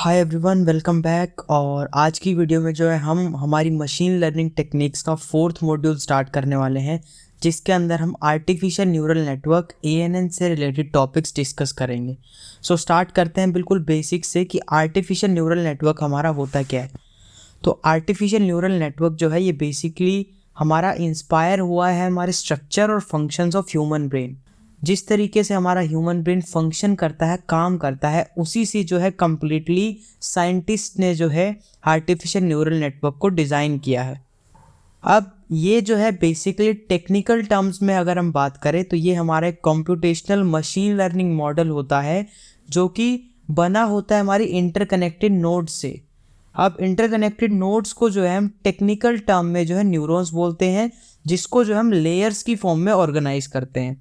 hi everyone welcome back और आज की वीडियो में जो है हम हमारी मशीन लर्निंग टेक्निक्स का फोर्थ मॉड्यूल स्टार्ट करने वाले हैं जिसके अंदर हम आर्टिफिशियल न्यूरल नेटवर्क ए से रिलेटेड टॉपिक्स डिस्कस करेंगे सो so, स्टार्ट करते हैं बिल्कुल बेसिक से कि आर्टिफिशियल न्यूरल नेटवर्क हमारा होता क्या है तो आर्टिफिशियल न्यूरल नेटवर्क जो है ये बेसिकली हमारा इंस्पायर हुआ है हमारे स्ट्रक्चर और फंक्शंस ऑफ ह्यूमन ब्रेन जिस तरीके से हमारा ह्यूमन ब्रेन फंक्शन करता है काम करता है उसी से जो है कम्प्लीटली साइंटिस्ट ने जो है आर्टिफिशियल न्यूरल नेटवर्क को डिज़ाइन किया है अब ये जो है बेसिकली टेक्निकल टर्म्स में अगर हम बात करें तो ये हमारा एक कॉम्प्यूटेशनल मशीन लर्निंग मॉडल होता है जो कि बना होता है हमारी इंटरकनेक्टेड नोड्स से अब इंटरकनेक्टेड नोड्स को जो है हम टेक्निकल टर्म में जो है न्यूरॉन्स बोलते हैं जिसको जो हम लेयर्स की फॉर्म में ऑर्गेनाइज करते हैं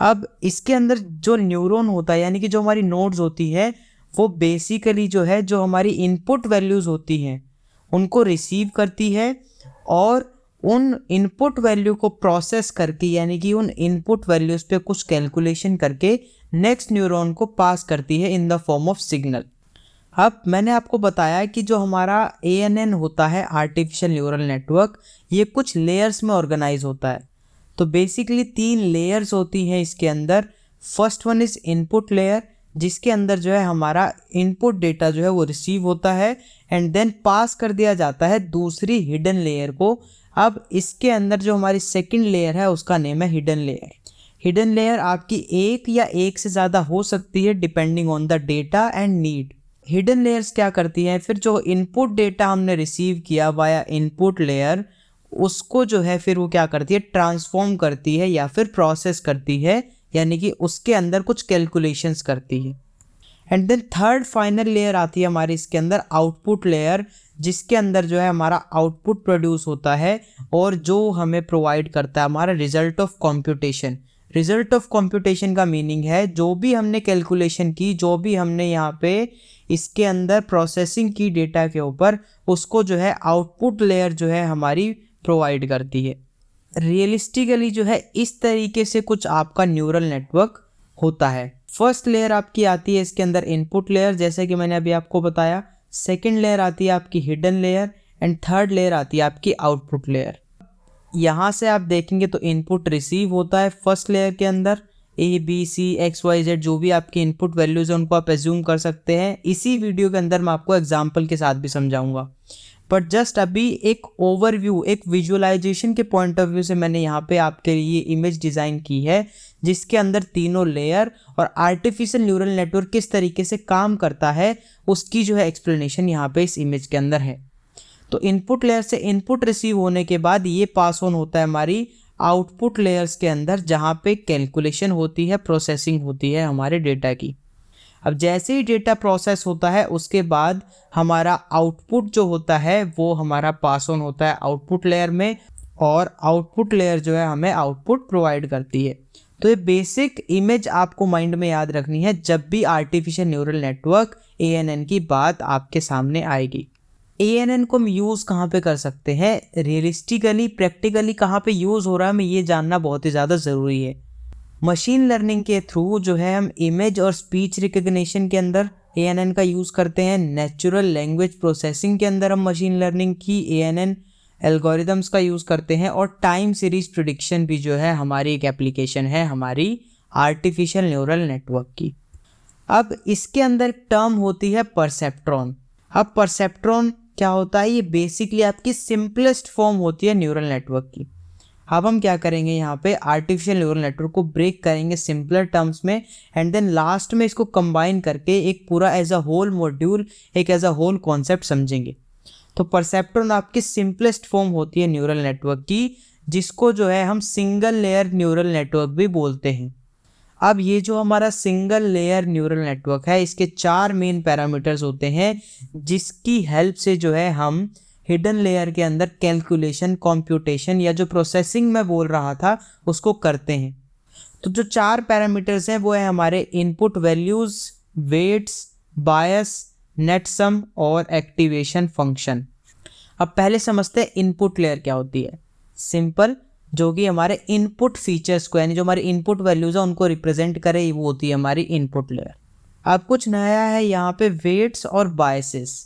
अब इसके अंदर जो न्यूरॉन होता है यानी कि जो हमारी नोड्स होती है वो बेसिकली जो है जो हमारी इनपुट वैल्यूज़ होती हैं उनको रिसीव करती है और उन इनपुट वैल्यू को प्रोसेस करके यानी कि उन इनपुट वैल्यूज़ पे कुछ कैलकुलेशन करके नेक्स्ट न्यूरॉन को पास करती है in the form of signal अब मैंने आपको बताया कि जो हमारा ए होता है आर्टिफिशियल न्यूरल नेटवर्क ये कुछ लेयर्स में ऑर्गेनाइज होता है तो बेसिकली तीन लेयर्स होती हैं इसके अंदर first one is input layer जिसके अंदर जो है हमारा इनपुट डेटा जो है वो रिसीव होता है एंड देन पास कर दिया जाता है दूसरी हिडन लेयर को अब इसके अंदर जो हमारी सेकंड लेयर है उसका नेम है हिडन लेयर हिडन लेयर आपकी एक या एक से ज़्यादा हो सकती है depending on the data and need hidden layers क्या करती हैं फिर जो इनपुट डेटा हमने रिसीव किया वाया इनपुट लेयर उसको जो है फिर वो क्या करती है ट्रांसफॉर्म करती है या फिर प्रोसेस करती है यानी कि उसके अंदर कुछ कैलकुलेशंस करती है and then third final layer आती है हमारी इसके अंदर आउटपुट लेयर जिसके अंदर जो है हमारा आउटपुट प्रोड्यूस होता है और जो हमें प्रोवाइड करता है हमारा result of computation result of computation का मीनिंग है जो भी हमने कैलकुलेशन की जो भी हमने यहाँ पे इसके अंदर प्रोसेसिंग की डेटा के ऊपर उसको जो है आउटपुट लेयर जो है हमारी प्रोवाइड करती है रियलिस्टिकली जो है इस तरीके से कुछ आपका न्यूरल नेटवर्क होता है फर्स्ट लेयर आपकी आती है इसके अंदर इनपुट लेयर जैसे कि मैंने अभी आपको बताया सेकेंड लेयर आती है आपकी hidden layer and third layer आती है आपकी आउटपुट लेयर यहाँ से आप देखेंगे तो इनपुट रिसीव होता है फर्स्ट लेयर के अंदर A B C X Y Z जो भी आपके इनपुट वैल्यूज हैं उनको आप एज्यूम कर सकते हैं इसी वीडियो के अंदर मैं आपको एग्जाम्पल के साथ भी समझाऊंगा बट जस्ट अभी एक ओवरव्यू एक विजुअलाइजेशन के पॉइंट ऑफ व्यू से मैंने यहाँ पे आपके लिए इमेज डिज़ाइन की है जिसके अंदर तीनों लेयर और आर्टिफिशियल न्यूरल नेटवर्क किस तरीके से काम करता है उसकी जो है एक्सप्लेनेशन यहाँ पे इस इमेज के अंदर है तो इनपुट लेयर से इनपुट रिसीव होने के बाद ये पास ऑन होता है हमारी आउटपुट लेयर्स के अंदर जहाँ पे कैलकुलेशन होती है प्रोसेसिंग होती है हमारे डेटा की अब जैसे ही डेटा प्रोसेस होता है उसके बाद हमारा आउटपुट जो होता है वो हमारा पास ऑन होता है आउटपुट लेयर में और आउटपुट लेयर जो है हमें आउटपुट प्रोवाइड करती है तो ये बेसिक इमेज आपको माइंड में याद रखनी है जब भी आर्टिफिशियल न्यूरल नेटवर्क ए की बात आपके सामने आएगी ए को हम यूज़ कहाँ पे कर सकते हैं रियलिस्टिकली प्रैक्टिकली कहाँ पे यूज़ हो रहा है हमें ये जानना बहुत ही ज़्यादा ज़रूरी है मशीन लर्निंग के थ्रू जो है हम इमेज और स्पीच रिकग्निशन के अंदर ए का यूज़ करते हैं नेचुरल लैंग्वेज प्रोसेसिंग के अंदर हम मशीन लर्निंग की ए एल्गोरिदम्स का यूज़ करते हैं और टाइम सीरीज प्रोडिक्शन भी जो है हमारी एक एप्लीकेशन है हमारी आर्टिफिशियल न्यूरल नेटवर्क की अब इसके अंदर टर्म होती है परसेप्ट्रॉन अब परसेप्ट्रॉन क्या होता है ये बेसिकली आपकी सिंपलेस्ट फॉर्म होती है न्यूरल नेटवर्क की अब हम क्या करेंगे यहाँ पे आर्टिफिशियल न्यूरल नेटवर्क को ब्रेक करेंगे सिंपलर टर्म्स में एंड देन लास्ट में इसको कंबाइन करके एक पूरा एज अ होल मॉड्यूल एक एज अ होल कॉन्सेप्ट समझेंगे तो परसेप्टन आपकी सिंपलेस्ट फॉर्म होती है न्यूरल नेटवर्क की जिसको जो है हम सिंगल लेयर न्यूरल नेटवर्क भी बोलते हैं अब ये जो हमारा सिंगल लेयर न्यूरल नेटवर्क है इसके चार मेन पैरामीटर्स होते हैं जिसकी हेल्प से जो है हम हिडन लेयर के अंदर कैलकुलेशन कॉम्प्यूटेशन या जो प्रोसेसिंग मैं बोल रहा था उसको करते हैं तो जो चार पैरामीटर्स हैं वो है हमारे input values weights bias net sum और एक्टिवेशन फंक्शन अब पहले समझते हैं इनपुट लेयर क्या होती है सिंपल जो कि हमारे इनपुट फीचर्स को यानी जो हमारे इनपुट वैल्यूज़ है उनको रिप्रेजेंट करे वो होती है हमारी इनपुट लेयर अब कुछ नया है यहाँ पे वेट्स और बायसेस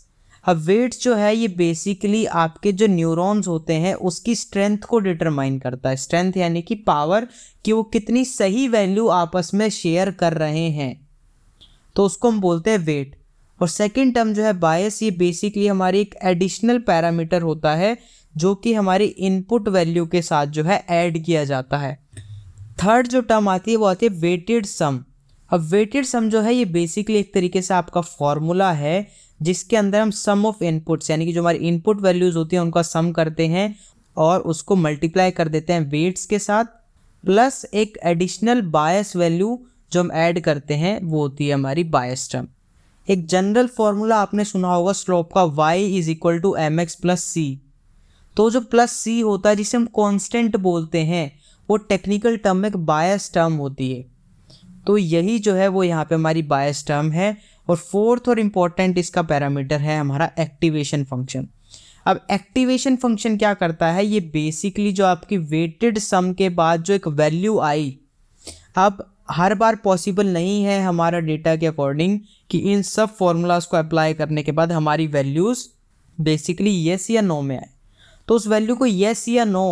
अब वेट्स जो है ये बेसिकली आपके जो न्यूरॉन्स होते हैं उसकी स्ट्रेंथ को डिटरमाइन करता है स्ट्रेंथ यानी कि पावर कि वो कितनी सही वैल्यू आपस में शेयर कर रहे हैं तो उसको हम बोलते हैं वेट और सेकेंड टर्म जो है बायस ये बेसिकली हमारी एक एडिशनल पैरामीटर होता है जो कि हमारी इनपुट वैल्यू के साथ जो है ऐड किया जाता है थर्ड जो टर्म आती है वो आती है वेटेड सम अब वेटेड सम जो है ये बेसिकली एक तरीके से आपका फॉर्मूला है जिसके अंदर हम सम ऑफ इनपुट्स यानी कि जो हमारी इनपुट वैल्यूज़ होती हैं उनका सम करते हैं और उसको मल्टीप्लाई कर देते हैं वेट्स के साथ प्लस एक एडिशनल बायस वैल्यू जो हम ऐड करते हैं वो होती है हमारी बायस टर्म एक जनरल फॉर्मूला आपने सुना होगा स्लोप का y is equal to M X plus C तो जो प्लस सी होता है जिसे हम कॉन्स्टेंट बोलते हैं वो टेक्निकल टर्म में एक बायस टर्म होती है तो यही जो है वो यहाँ पे हमारी बायस टर्म है और फोर्थ और इम्पॉर्टेंट इसका पैरामीटर है हमारा एक्टिवेशन फंक्शन अब एक्टिवेशन फंक्शन क्या करता है ये बेसिकली जो आपकी वेटेड सम के बाद जो एक वैल्यू आई अब हर बार पॉसिबल नहीं है हमारा डेटा के अकॉर्डिंग कि इन सब फॉर्मूलाज को अप्लाई करने के बाद हमारी वैल्यूज़ बेसिकली येस या नो में आए तो उस वैल्यू को येस या नो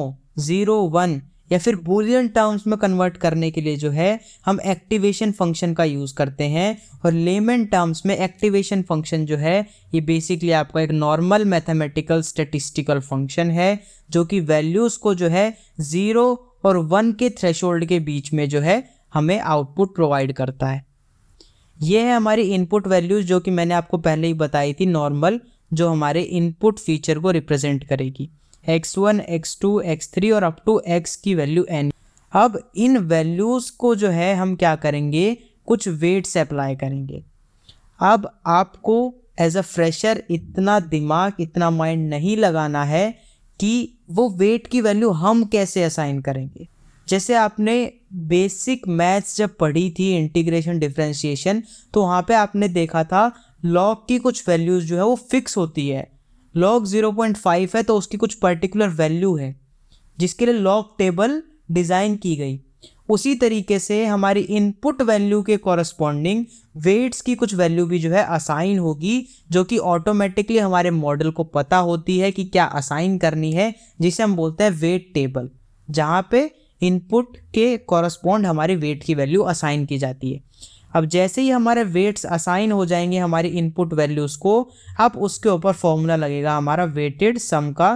ज़ीरो वन या फिर बोलियन टर्म्स में कन्वर्ट करने के लिए जो है हम एक्टिवेशन फंक्शन का यूज़ करते हैं और लेमन टर्म्स में एक्टिवेशन फंक्शन जो है ये बेसिकली आपका एक नॉर्मल मैथमेटिकल स्टेटिस्टिकल फंक्शन है जो कि वैल्यूज़ को जो है ज़ीरो और वन के थ्रेशोल्ड के बीच में जो है हमें आउटपुट प्रोवाइड करता है ये है हमारी इनपुट वैल्यूज़ जो कि मैंने आपको पहले ही बताई थी नॉर्मल जो हमारे इनपुट फीचर को रिप्रेजेंट करेगी x1, x2, x3 और अप टू x की वैल्यू n अब इन वैल्यूज़ को जो है हम क्या करेंगे कुछ वेट से अप्लाई करेंगे अब आपको एज अ फ्रेशर इतना दिमाग इतना माइंड नहीं लगाना है कि वो वेट की वैल्यू हम कैसे असाइन करेंगे जैसे आपने बेसिक मैथ्स जब पढ़ी थी इंटीग्रेशन डिफ्रेंशिएशन तो वहाँ पे आपने देखा था लॉग की कुछ वैल्यूज़ जो है वो फिक्स होती है लॉग ज़ीरो पॉइंट फाइव है तो उसकी कुछ पर्टिकुलर वैल्यू है जिसके लिए लॉग टेबल डिज़ाइन की गई उसी तरीके से हमारी इनपुट वैल्यू के कॉरस्पॉन्डिंग वेट्स की कुछ वैल्यू भी जो है असाइन होगी जो कि ऑटोमेटिकली हमारे मॉडल को पता होती है कि क्या असाइन करनी है जिसे हम बोलते हैं वेट टेबल जहाँ पे इनपुट के कॉरस्पॉन्ड हमारी वेट की वैल्यू असाइन की जाती है अब जैसे ही हमारे वेट्स असाइन हो जाएंगे हमारी इनपुट वैल्यूज़ को अब उसके ऊपर फॉर्मूला लगेगा हमारा वेटेड सम का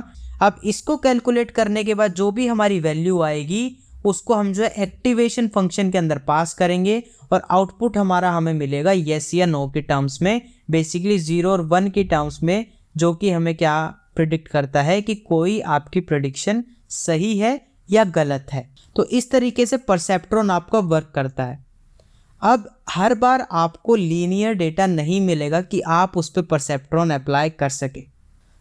अब इसको कैलकुलेट करने के बाद जो भी हमारी वैल्यू आएगी उसको हम जो है एक्टिवेशन फंक्शन के अंदर पास करेंगे और आउटपुट हमारा हमें मिलेगा येस या नो के टर्म्स में बेसिकली ज़ीरो और वन के टर्म्स में जो कि हमें क्या प्रिडिक्ट करता है कि कोई आपकी प्रडिक्शन सही है या गलत है तो इस तरीके से परसेप्ट्रॉन आपका वर्क करता है अब हर बार आपको लीनियर डेटा नहीं मिलेगा कि आप उस पर परसेप्ट्रॉन अप्लाई कर सके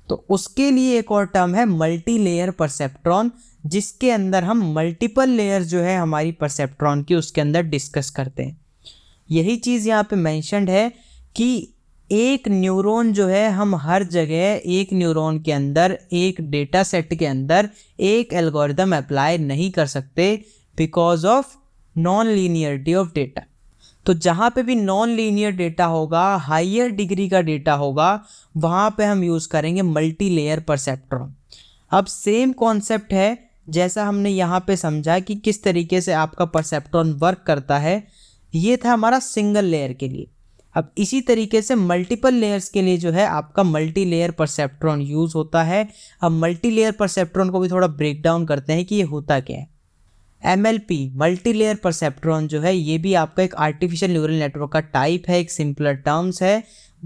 तो उसके लिए एक और टर्म है मल्टी लेयर परसेप्ट्रॉन जिसके अंदर हम मल्टीपल लेयर जो है हमारी परसेप्ट्रॉन की उसके अंदर डिस्कस करते हैं यही चीज़ यहाँ पे मैंशनड है कि एक न्यूरॉन जो है हम हर जगह एक न्यूरॉन के अंदर एक डेटा सेट के अंदर एक एल्गोरिदम अप्लाई नहीं कर सकते because of non linearity of data तो जहाँ पे भी नॉन लीनियर डेटा होगा हाइयर डिग्री का डेटा होगा वहाँ पे हम यूज़ करेंगे मल्टी लेयर परसेप्ट्रॉन अब सेम कॉन्सेप्ट है जैसा हमने यहाँ पे समझा कि किस तरीके से आपका परसेप्ट्रॉन वर्क करता है ये था हमारा सिंगल लेयर के लिए अब इसी तरीके से मल्टीपल लेयर्स के लिए जो है आपका मल्टी लेयर परसेप्ट्रॉन यूज़ होता है अब मल्टी लेयर परसेप्ट्रॉन को भी थोड़ा ब्रेक डाउन करते हैं कि ये होता क्या है M L P multi layer perceptron जो है ये भी आपका एक आर्टिफिशियल न्यूरल नेटवर्क का टाइप है एक सिंपलर टर्म्स है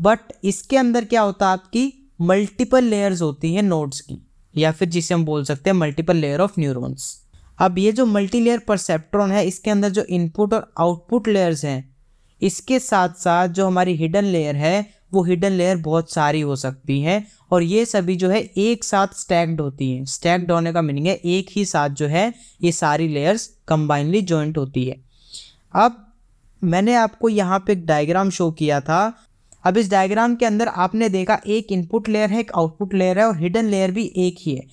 बट इसके अंदर क्या होता है आपकी मल्टीपल लेयर्स होती हैं नोड्स की या फिर जिसे हम बोल सकते हैं मल्टीपल लेयर ऑफ न्यूरॉन्स अब ये जो मल्टी लेयर परसेप्ट्रॉन है इसके अंदर जो इनपुट और आउटपुट लेयर्स हैं इसके साथ साथ जो हमारी हिडन लेयर है वो हिडन लेयर बहुत सारी हो सकती हैं और ये सभी जो है एक साथ स्टैक्ड होती हैं स्टैक्ड होने का मीनिंग है एक ही साथ जो है ये सारी लेयर्स कंबाइनली जॉइंट होती है अब मैंने आपको यहाँ पे एक डायग्राम शो किया था अब इस डायग्राम के अंदर आपने देखा एक इनपुट लेयर है एक आउटपुट लेयर है और हिडन लेयर भी एक ही है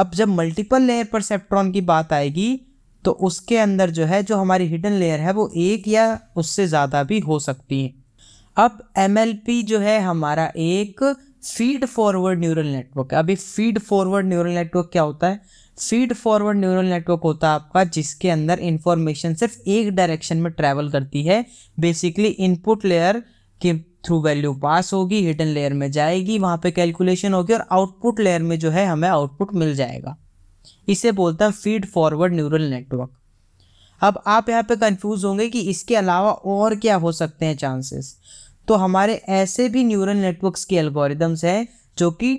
अब जब मल्टीपल लेयर पर सेप्ट्रॉन की बात आएगी तो उसके अंदर जो है जो हमारी हिडन लेयर है वो एक या उससे ज़्यादा भी हो सकती है अब एम जो है हमारा एक फीड फॉरवर्ड न्यूरल नेटवर्क है अभी फीड फॉरवर्ड न्यूरल नेटवर्क क्या होता है फीड फॉरवर्ड न्यूरल नेटवर्क होता है आपका जिसके अंदर इंफॉर्मेशन सिर्फ एक डायरेक्शन में ट्रैवल करती है बेसिकली इनपुट लेयर के थ्रू वैल्यू पास होगी हिडन लेयर में जाएगी वहाँ पे कैलकुलेशन होगी और आउटपुट लेयर में जो है हमें आउटपुट मिल जाएगा इसे बोलता है फीड फॉरवर्ड न्यूरल नेटवर्क अब आप यहाँ पे कंफ्यूज होंगे कि इसके अलावा और क्या हो सकते हैं चांसेस तो हमारे ऐसे भी न्यूरल नेटवर्क्स के एल्गोरिदम्स हैं जो कि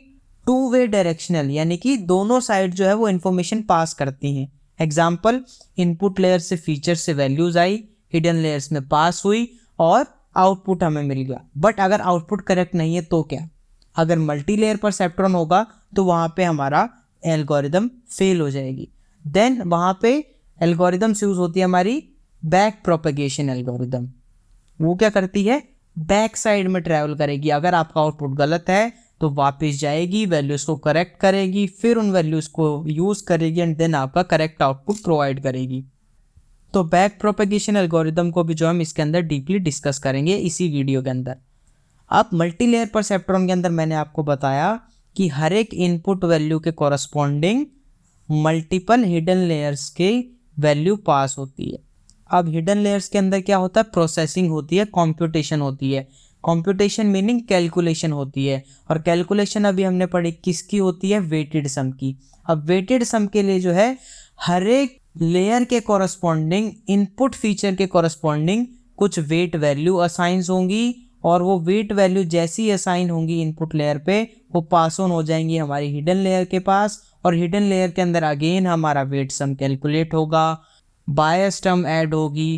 टू वे डायरेक्शनल यानी कि दोनों साइड जो है वो इन्फॉर्मेशन पास करती हैं एग्जाम्पल इनपुट लेयर से फीचर से वैल्यूज़ आई हिडन लेयर्स में पास हुई और आउटपुट हमें मिल गया बट अगर आउटपुट करेक्ट नहीं है तो क्या अगर मल्टी लेयर पर सेप्ट्रॉन होगा तो वहाँ पे हमारा एल्गोरिदम फेल हो जाएगी देन वहाँ पे एल्गोरिदम्स यूज होती है हमारी बैक प्रोपेगेशन एल्गोरिदम वो क्या करती है बैक साइड में ट्रैवल करेगी अगर आपका आउटपुट गलत है तो वापस जाएगी वैल्यूज़ को करेक्ट करेगी फिर उन वैल्यूज़ को यूज़ करेगी एंड देन आपका करेक्ट आउटपुट प्रोवाइड करेगी तो बैक प्रोपेगेशन एल्गोरिदम को भी जो हम इसके अंदर डीपली डिस्कस करेंगे इसी वीडियो के अंदर अब मल्टीलेयर परसेप्ट्रॉन के अंदर मैंने आपको बताया कि हर एक इनपुट वैल्यू के कॉरस्पॉन्डिंग मल्टीपल हिडन लेयर्स के वैल्यू पास होती है अब हिडन लेयर्स के अंदर क्या होता है प्रोसेसिंग होती है कॉम्प्यूटेशन होती है कॉम्प्यूटेशन मीनिंग कैलकुलेशन होती है और कैलकुलेशन अभी हमने पढ़ी किसकी होती है वेटेड सम की अब वेटेड सम के लिए जो है हर एक लेयर के कॉरस्पॉन्डिंग इनपुट फीचर के कॉरस्पॉन्डिंग कुछ वेट वैल्यू असाइंस होंगी और वो वेट वैल्यू जैसी असाइन होंगी इनपुट लेयर पे वो पास ऑन हो जाएंगी हमारी हिडन लेयर के पास और हिडन लेयर के अंदर अगेन हमारा वेट सम कैलकुलेट होगा बायस टर्म ऐड होगी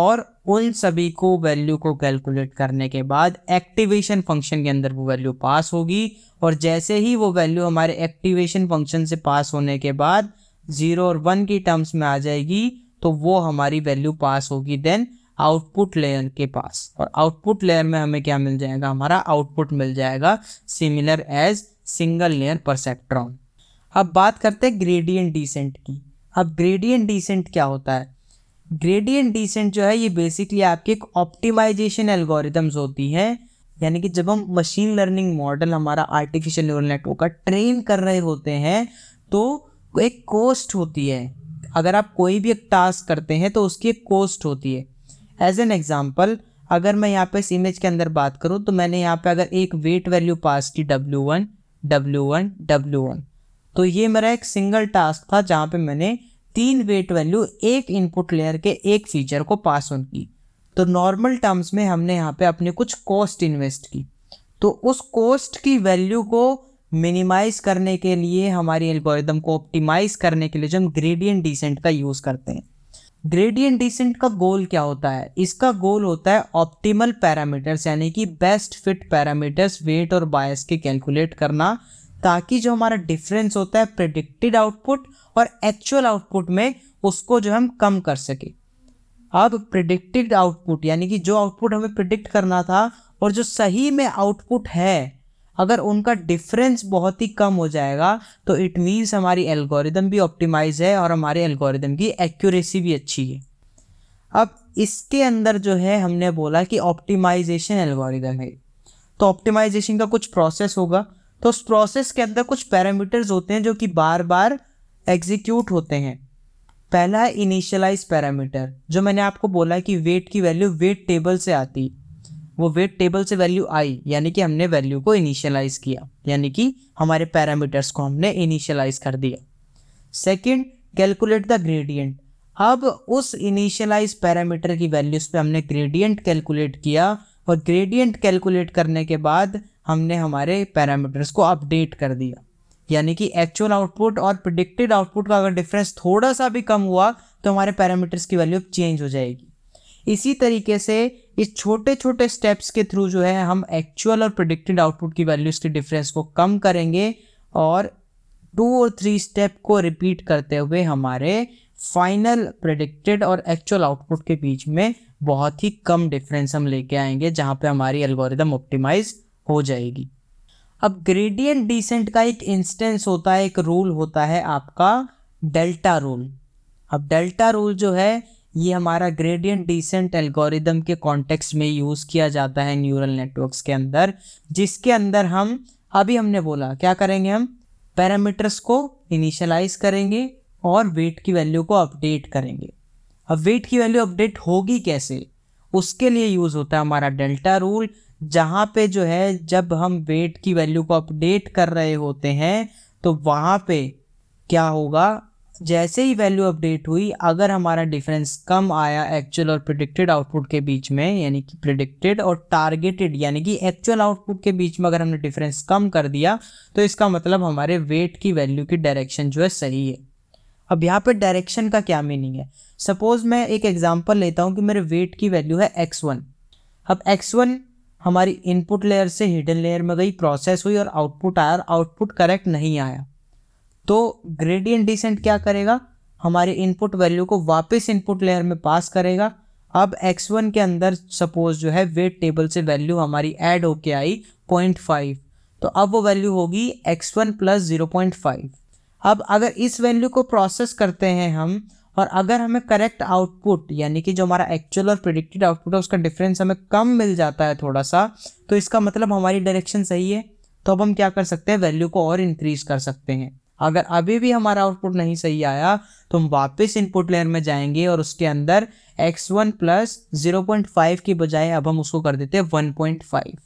और उन सभी को वैल्यू को कैलकुलेट करने के बाद एक्टिवेशन फंक्शन के अंदर वो वैल्यू पास होगी और जैसे ही वो वैल्यू हमारे एक्टिवेशन फंक्शन से पास होने के बाद ज़ीरो और वन की टर्म्स में आ जाएगी तो वो हमारी वैल्यू पास होगी देन आउटपुट लेयर के पास और आउटपुट लेयर में हमें क्या मिल जाएगा हमारा आउटपुट मिल जाएगा similar as single layer perceptron अब बात करते हैं ग्रेडियंट डिसेंट की अब ग्रेडियंट डिसेंट क्या होता है ग्रेडियंट डिसेंट जो है ये बेसिकली आपकी एक ऑप्टिमाइजेशन एल्गोरिदम्स होती हैं यानी कि जब हम मशीन लर्निंग मॉडल हमारा आर्टिफिशियल न्यूरल नेटवर्क का ट्रेन कर रहे होते हैं तो एक कोस्ट होती है अगर आप कोई भी एक टास्क करते हैं तो उसकी एक कोस्ट होती है एज एन एग्ज़ाम्पल अगर मैं यहाँ पे इस इमेज के अंदर बात करूँ तो मैंने यहाँ पे अगर एक वेट वैल्यू पास की W one W one W one तो ये मेरा एक सिंगल टास्क था जहाँ पे मैंने तीन वेट वैल्यू एक इनपुट लेयर के एक फीचर को पास ऑन की तो नॉर्मल टर्म्स में हमने यहाँ पे अपने कुछ कॉस्ट इन्वेस्ट की तो उस कॉस्ट की वैल्यू को मिनिमाइज करने के लिए हमारी एल्गोरिदम को ऑप्टिमाइज करने के लिए जो हम ग्रेडियंट डिसेंट का यूज़ करते हैं ग्रेडियंट डिसेंट का गोल क्या होता है इसका गोल होता है ऑप्टिमल पैरामीटर्स यानी कि बेस्ट फिट पैरामीटर्स वेट और बायस के कैलकुलेट करना ताकि जो हमारा डिफरेंस होता है प्रिडिक्टेड आउटपुट और एक्चुअल आउटपुट में उसको जो हम कम कर सके अब प्रिडिक्टेड आउटपुट यानी कि जो आउटपुट हमें प्रिडिक्ट करना था और जो सही में आउटपुट है अगर उनका डिफरेंस बहुत ही कम हो जाएगा तो इट मीन्स हमारी एल्गोरिदम भी ऑप्टिमाइज है और हमारे एल्गोरिदम की एक्यूरेसी भी अच्छी है अब इसके अंदर जो है हमने बोला कि ऑप्टिमाइजेशन एल्गोरिदम है तो ऑप्टिमाइजेशन का कुछ प्रोसेस होगा तो उस प्रोसेस के अंदर कुछ पैरामीटर्स होते हैं जो कि बार बार एग्जीक्यूट होते हैं पहला है इनिशियलाइज पैरामीटर जो मैंने आपको बोला कि वेट की वैल्यू वेट टेबल से आती वो वेट टेबल से वैल्यू आई यानी कि हमने वैल्यू को इनिशियलाइज किया यानी कि हमारे पैरामीटर्स को हमने इनिशियलाइज कर दिया सेकंड कैलकुलेट द ग्रेडियंट अब उस इनिशियलाइज पैरामीटर की वैल्यूज पे हमने ग्रेडियंट कैलकुलेट किया और ग्रेडियंट कैलकुलेट करने के बाद हमने हमारे पैरामीटर्स को अपडेट कर दिया यानी कि एक्चुअल आउटपुट और प्रिडिक्टेड आउटपुट का अगर डिफरेंस थोड़ा सा भी कम हुआ तो हमारे पैरामीटर्स की वैल्यू चेंज हो जाएगी इसी तरीके से इस छोटे छोटे स्टेप्स के थ्रू जो है हम एक्चुअल और प्रिडिक्टेड आउटपुट की वैल्यूज़ के डिफरेंस को कम करेंगे और टू और थ्री स्टेप को रिपीट करते हुए हमारे फाइनल प्रेडिक्टेड और एक्चुअल आउटपुट के बीच में बहुत ही कम डिफरेंस हम लेके आएंगे जहाँ पे हमारी एल्गोरिदम ऑप्टिमाइज हो जाएगी अब ग्रेडियंट डिसेंट का एक इंस्टेंस होता है एक रूल होता है आपका डेल्टा रूल अब डेल्टा रूल जो है ये हमारा ग्रेडियंट डिसेंट एल्गोरिदम के कॉन्टेक्स्ट में यूज़ किया जाता है न्यूरल नेटवर्क्स के अंदर जिसके अंदर हम अभी हमने बोला क्या करेंगे हम पैरामीटर्स को इनिशलाइज करेंगे और वेट की वैल्यू को अपडेट करेंगे अब वेट की वैल्यू अपडेट होगी कैसे उसके लिए यूज़ होता है हमारा डेल्टा रूल जहाँ पे जो है जब हम वेट की वैल्यू को अपडेट कर रहे होते हैं तो वहाँ पे क्या होगा जैसे ही वैल्यू अपडेट हुई अगर हमारा डिफरेंस कम आया एक्चुअल और प्रिडिक्टेड आउटपुट के बीच में यानी कि प्रिडिक्टेड और टारगेटेड यानी कि एक्चुअल आउटपुट के बीच में अगर हमने डिफरेंस कम कर दिया तो इसका मतलब हमारे वेट की वैल्यू की डायरेक्शन जो है सही है अब यहाँ पे डायरेक्शन का क्या मीनिंग है सपोज मैं एक एग्जांपल लेता हूँ कि मेरे वेट की वैल्यू है एक्स वन अब एक्स वन हमारी इनपुट लेयर से हिडन लेयर में गई प्रोसेस हुई और आउटपुट आया और आउटपुट करेक्ट नहीं आया तो ग्रेडियंट डिसेंट क्या करेगा हमारे इनपुट वैल्यू को वापस इनपुट लेयर में पास करेगा अब x1 के अंदर सपोज जो है वेट टेबल से वैल्यू हमारी ऐड होके आई 0.5 तो अब वो वैल्यू होगी x1 one plus zero point five अब अगर इस वैल्यू को प्रोसेस करते हैं हम और अगर हमें करेक्ट आउटपुट यानी कि जो हमारा एक्चुअल और प्रिडिक्टेड आउटपुट है उसका डिफरेंस हमें कम मिल जाता है थोड़ा सा तो इसका मतलब हमारी डायरेक्शन सही है तो अब हम क्या कर सकते हैं वैल्यू को और इंक्रीज कर सकते हैं अगर अभी भी हमारा आउटपुट नहीं सही आया तो हम वापस इनपुट लेयर में जाएंगे और उसके अंदर X one plus zero point five की बजाय अब हम उसको कर देते हैं वन पॉइंट फाइव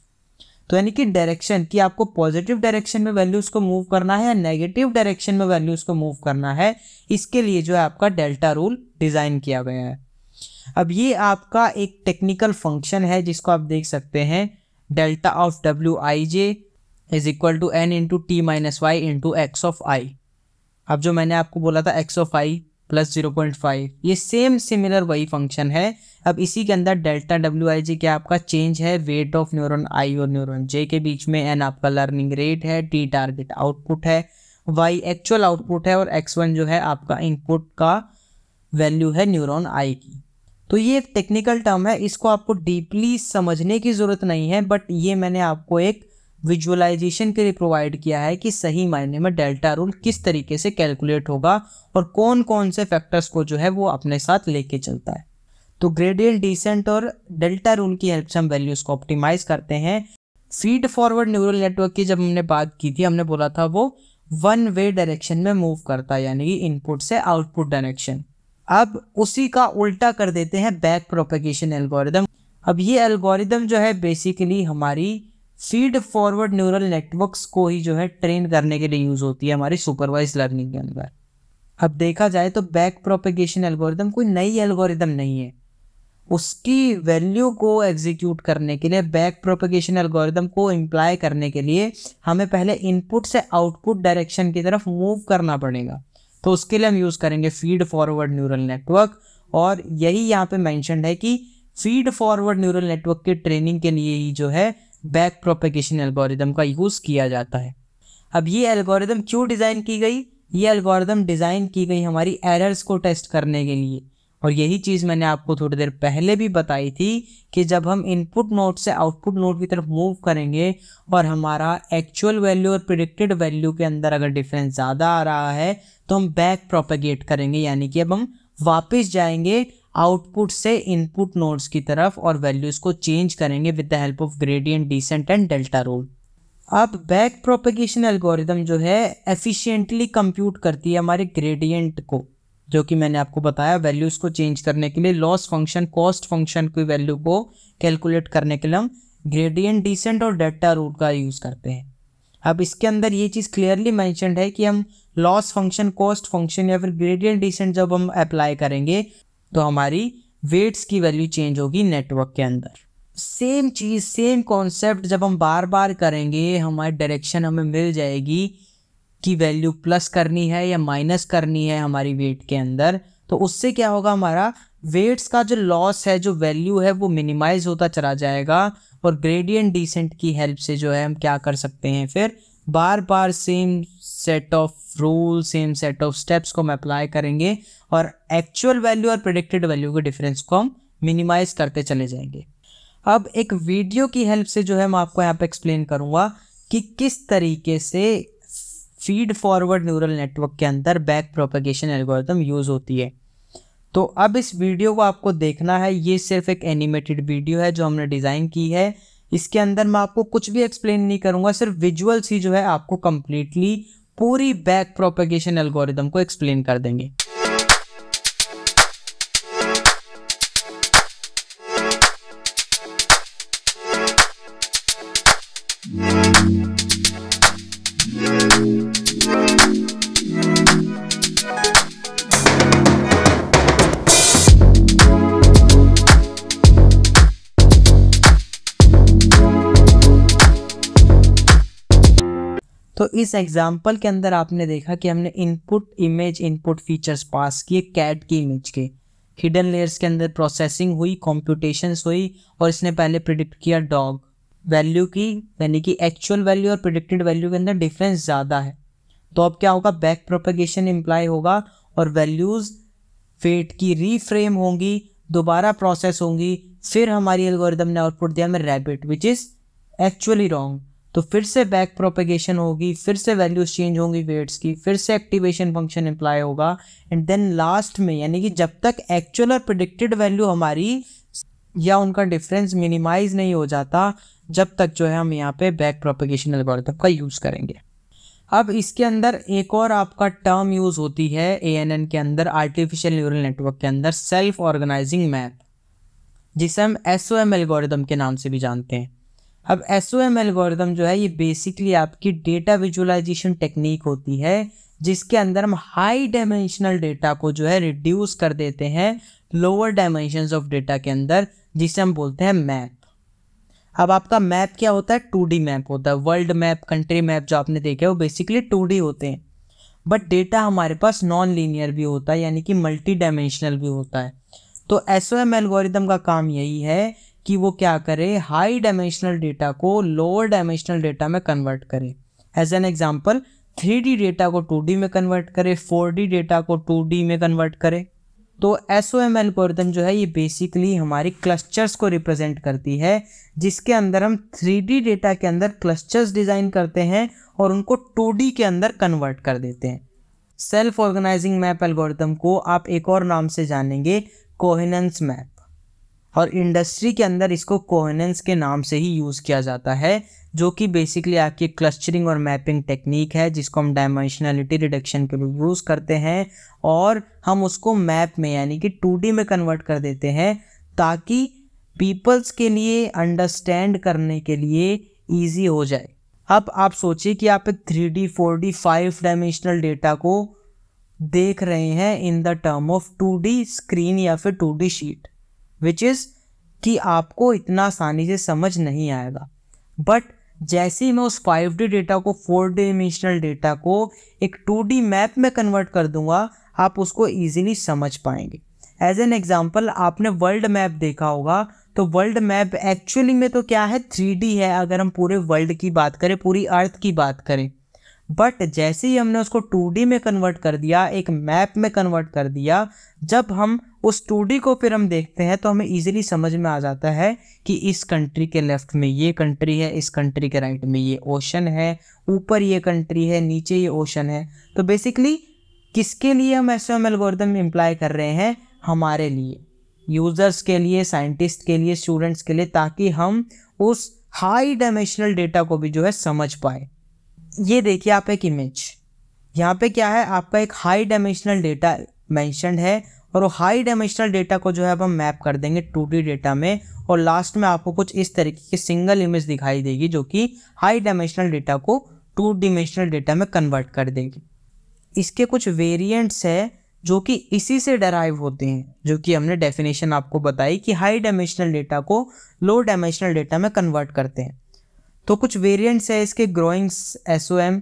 तो यानी कि डायरेक्शन कि आपको पॉजिटिव डायरेक्शन में वैल्यूज़ को मूव करना है या नेगेटिव डायरेक्शन में वैल्यूज़ को मूव करना है इसके लिए जो है आपका डेल्टा रूल डिज़ाइन किया गया है अब ये आपका एक टेक्निकल फंक्शन है जिसको आप देख सकते हैं delta of W I J is equal to N into T minus Y into X of I अब जो मैंने आपको बोला था X of I plus zero point five ये सेम सिमिलर वही फंक्शन है अब इसी के अंदर डेल्टा डब्ल्यू आई जी क्या आपका चेंज है वेट ऑफ न्यूरॉन आई और न्यूरॉन जे के बीच में एन आपका लर्निंग रेट है टी टारगेट आउटपुट है वाई एक्चुअल आउटपुट है और एक्स वन जो है आपका इनपुट का वैल्यू है न्यूरॉन आई की तो ये एक टेक्निकल टर्म है इसको आपको डीपली समझने की ज़रूरत नहीं है बट ये मैंने आपको एक विजुअलाइजेशन के लिए प्रोवाइड किया है कि सही मायने में डेल्टा रूल किस तरीके से कैलकुलेट होगा और कौन कौन से फैक्टर्स को जो है वो अपने साथ लेके चलता है तो ग्रेडियल डिसेंट और डेल्टा रूल की हेल्प से हम वैल्यूज़ को ऑप्टिमाइज करते हैं फीड फॉरवर्ड न्यूरल नेटवर्क की जब हमने बात की थी हमने बोला था वो वन वे डायरेक्शन में मूव करता है यानी कि इनपुट से आउटपुट डायरेक्शन अब उसी का उल्टा कर देते हैं बैक प्रोपेगेशन एल्गोरिदम अब ये एल्गोरिदम जो है बेसिकली हमारी फीड फॉरवर्ड न्यूरल नेटवर्क्स को ही जो है ट्रेन करने के लिए यूज़ होती है हमारी सुपरवाइज लर्निंग के अंदर अब देखा जाए तो बैक प्रोपेगेशन एल्गोरिदम कोई नई एल्गोरिदम नहीं है उसकी वैल्यू को एग्जीक्यूट करने के लिए बैक प्रोपेगेशन एल्गोरिदम को इम्प्लाई करने के लिए हमें पहले इनपुट से आउटपुट डायरेक्शन की तरफ मूव करना पड़ेगा तो उसके लिए हम यूज़ करेंगे फीड फॉरवर्ड न्यूरल नेटवर्क और यही यहाँ पे मैंशनड है कि फीड फॉरवर्ड न्यूरल नेटवर्क की ट्रेनिंग के लिए ही जो है बैक प्रोपेगेशन एल्गोरिदम का यूज़ किया जाता है अब ये एल्गोरिदम क्यों डिज़ाइन की गई ये एल्गोरिदम डिज़ाइन की गई हमारी एरर्स को टेस्ट करने के लिए और यही चीज़ मैंने आपको थोड़ी देर पहले भी बताई थी कि जब हम इनपुट नोट से आउटपुट नोट की तरफ मूव करेंगे और हमारा एक्चुअल वैल्यू और प्रिडिक्टेड वैल्यू के अंदर अगर डिफरेंस ज़्यादा आ रहा है तो हम बैक प्रोपेगेट करेंगे यानी कि अब हम वापस जाएंगे आउटपुट से इनपुट नोड्स की तरफ और वैल्यूज़ को चेंज करेंगे with the help of gradient descent and delta rule अब बैक प्रोपेगेशन एल्गोरिदम जो है एफिशिएंटली कंप्यूट करती है हमारे ग्रेडियंट को जो कि मैंने आपको बताया वैल्यूज़ को चेंज करने के लिए लॉस फंक्शन कॉस्ट फंक्शन की वैल्यू को कैलकुलेट करने के लिए हम ग्रेडियंट डिसेंट और डेल्टा रोल का यूज़ करते हैं अब इसके अंदर ये चीज़ क्लियरली मैंशनड है कि हम लॉस फंक्शन कॉस्ट फंक्शन या फिर ग्रेडियंट डिसेंट जब हम अप्लाई करेंगे तो हमारी वेट्स की वैल्यू चेंज होगी नेटवर्क के अंदर सेम चीज़ सेम कॉन्सेप्ट जब हम बार बार करेंगे हमारी डायरेक्शन हमें मिल जाएगी कि वैल्यू प्लस करनी है या माइनस करनी है हमारी वेट के अंदर तो उससे क्या होगा हमारा वेट्स का जो लॉस है जो वैल्यू है वो मिनिमाइज होता चला जाएगा और ग्रेडियंट डिसेंट की हेल्प से जो है हम क्या कर सकते हैं फिर बार बार same set of rule same set of steps को हम अप्लाई करेंगे और एक्चुअल वैल्यू और प्रिडिक्टेड वैल्यू के डिफरेंस को हम मिनिमाइज करते चले जाएंगे अब एक वीडियो की हेल्प से जो है मैं आपको यहाँ पे एक्सप्लेन करूँगा कि किस तरीके से फीड फॉरवर्ड न्यूरल नेटवर्क के अंदर बैक प्रोपेगेशन एल्गोरिथम यूज़ होती है तो अब इस वीडियो को आपको देखना है ये सिर्फ एक एनिमेटेड वीडियो है जो हमने डिज़ाइन की है इसके अंदर मैं आपको कुछ भी एक्सप्लेन नहीं करूँगा सिर्फ विजुअल्स ही जो है आपको कम्प्लीटली पूरी बैक प्रोपेगेशन एल्गोरिदम को एक्सप्लेन कर देंगे तो इस एग्जाम्पल के अंदर आपने देखा कि हमने input image input features pass किए कैट की इमेज के हिडन लेयर्स के अंदर प्रोसेसिंग हुई कॉम्प्यूटेशंस हुई और इसने पहले प्रिडिक्ट किया डॉग वैल्यू की यानी कि एक्चुअल वैल्यू और प्रिडिक्टेड वैल्यू के अंदर डिफरेंस ज़्यादा है तो अब क्या होगा बैक प्रोपेगेशन इम्प्लाई होगा और वैल्यूज़ फेट की रीफ्रेम होंगी दोबारा प्रोसेस होंगी फिर हमारी एल्गोरिदम ने आउटपुट दिया हमें rabbit which is actually wrong तो फिर से बैक प्रोपेगेशन होगी फिर से वैल्यूज चेंज होंगी वेट्स की फिर से एक्टिवेशन फंक्शन अप्लाई होगा एंड देन लास्ट में यानी कि जब तक एक्चुअल और प्रिडिक्टेड वैल्यू हमारी या उनका डिफरेंस मिनिमाइज नहीं हो जाता जब तक जो है हम यहाँ पे बैक प्रोपेगेशन एल्गोरिथम का यूज़ करेंगे अब इसके अंदर एक और आपका टर्म यूज़ होती है ए एन एन के अंदर आर्टिफिशियल न्यूरल नेटवर्क के अंदर सेल्फ ऑर्गेनाइजिंग मैप जिसे हम एस ओ एम एल्गोरिदम के नाम से भी जानते हैं अब एस ओ एम एलगोरिदम जो है ये बेसिकली आपकी डेटा विजुअलाइजेशन टेक्निक होती है जिसके अंदर हम हाई डायमेंशनल डेटा को जो है रिड्यूस कर देते हैं लोअर डायमेंशन ऑफ डेटा के अंदर जिसे हम बोलते हैं मैप अब आपका मैप क्या होता है टू मैप होता है वर्ल्ड मैप कंट्री मैप जो आपने देखे वो बेसिकली टू होते हैं बट डेटा हमारे पास नॉन लीनियर भी होता है यानी कि मल्टी डायमेंशनल भी होता है तो एस ओ एम एलगोरिदम का काम यही है कि वो क्या करे हाई डायमेंशनल डेटा को लोअर डायमेंशनल डेटा में कन्वर्ट करे as an example three D data को टू डी में कन्वर्ट करे फोर डी डेटा को टू डी में कन्वर्ट करे तो एस ओ एम एल्गोरिदम जो है ये बेसिकली हमारी क्लस्टर्स को रिप्रेजेंट करती है जिसके अंदर हम थ्री डी डेटा के अंदर क्लस्टर्स डिज़ाइन करते हैं और उनको टू डी के अंदर कन्वर्ट कर देते हैं सेल्फ ऑर्गेनाइजिंग मैप एल्गोरिथम को आप एक और नाम से जानेंगे कोहिनेंस मैप और इंडस्ट्री के अंदर इसको कोहनेंस के नाम से ही यूज़ किया जाता है जो कि बेसिकली आपकी क्लस्टरिंग और मैपिंग टेक्निक है जिसको हम डायमेंशनलिटी रिडक्शन के लिए यूज़ करते हैं और हम उसको मैप में यानी कि टू में कन्वर्ट कर देते हैं ताकि पीपल्स के लिए अंडरस्टैंड करने के लिए ईजी हो जाए अब आप सोचिए कि आप एक three D four D five dimensional data को देख रहे हैं in the term of two D screen या फिर two D sheet which is कि आपको इतना आसानी से समझ नहीं आएगा बट जैसे ही मैं उस फाइव डी डेटा को फोर डिमेंशनल डेटा को एक टू डी मैप में कन्वर्ट कर दूंगा आप उसको ईजिली समझ पाएंगे एज एन एग्जाम्पल आपने वर्ल्ड मैप देखा होगा तो वर्ल्ड मैप एक्चुअली में तो क्या है थ्री है अगर हम पूरे वर्ल्ड की बात करें पूरी अर्थ की बात करें बट जैसे ही हमने उसको टू में कन्वर्ट कर दिया एक मैप में कन्वर्ट कर दिया जब हम उस टू को फिर हम देखते हैं तो हमें ईजिली समझ में आ जाता है कि इस कंट्री के लेफ्ट में ये कंट्री है इस कंट्री के राइट में ये ओशन है ऊपर ये कंट्री है नीचे ये ओशन है तो बेसिकली किसके लिए हम एस एम एल्गोरिदम इम्प्लाई कर रहे हैं हमारे लिए यूज़र्स के लिए साइंटिस्ट के लिए स्टूडेंट्स के लिए ताकि हम उस हाई डायमेंशनल डेटा को भी जो है समझ पाए ये देखिए आप एक इमेज यहाँ पे क्या है आपका एक हाई डायमेंशनल डेटा मैंशन है और वो हाई डायमेंशनल डेटा को जो है अब हम मैप कर देंगे टू डेटा में और लास्ट में आपको कुछ इस तरीके की सिंगल इमेज दिखाई देगी जो कि हाई डायमेंशनल डेटा को टू डिमेंशनल डेटा में कन्वर्ट कर देगी इसके कुछ वेरिएंट्स है जो कि इसी से डराइव होते हैं जो कि हमने डेफिनेशन आपको बताई कि हाई डायमेंशनल डेटा को लो डायमेंशनल डेटा में कन्वर्ट करते हैं तो कुछ वेरिएंट्स है इसके growings S O M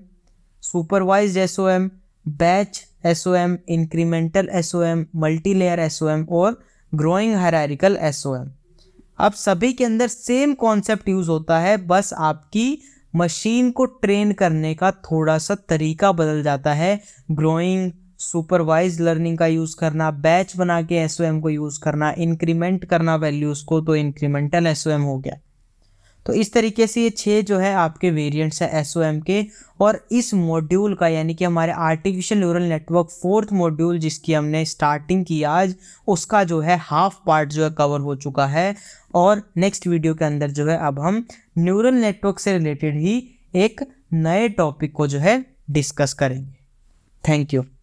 supervise S O M batch S O M incremental S O M multi layer S O M और growing hierarchical S O M अब सभी के अंदर सेम कॉन्सेप्ट यूज़ होता है बस आपकी मशीन को ट्रेन करने का थोड़ा सा तरीका बदल जाता है ग्रोइंग सुपरवाइज लर्निंग का यूज़ करना बैच बना के एस को यूज़ करना इंक्रीमेंट करना वैल्यूज़ को तो इंक्रीमेंटल एस हो गया तो इस तरीके से ये छः जो है आपके वेरिएंट्स है एस के और इस मॉड्यूल का यानी कि हमारे artificial neural network fourth module जिसकी हमने स्टार्टिंग की आज उसका जो है हाफ पार्ट जो है कवर हो चुका है और नेक्स्ट वीडियो के अंदर जो है अब हम न्यूरल नेटवर्क से रिलेटेड ही एक नए टॉपिक को जो है डिस्कस करेंगे थैंक यू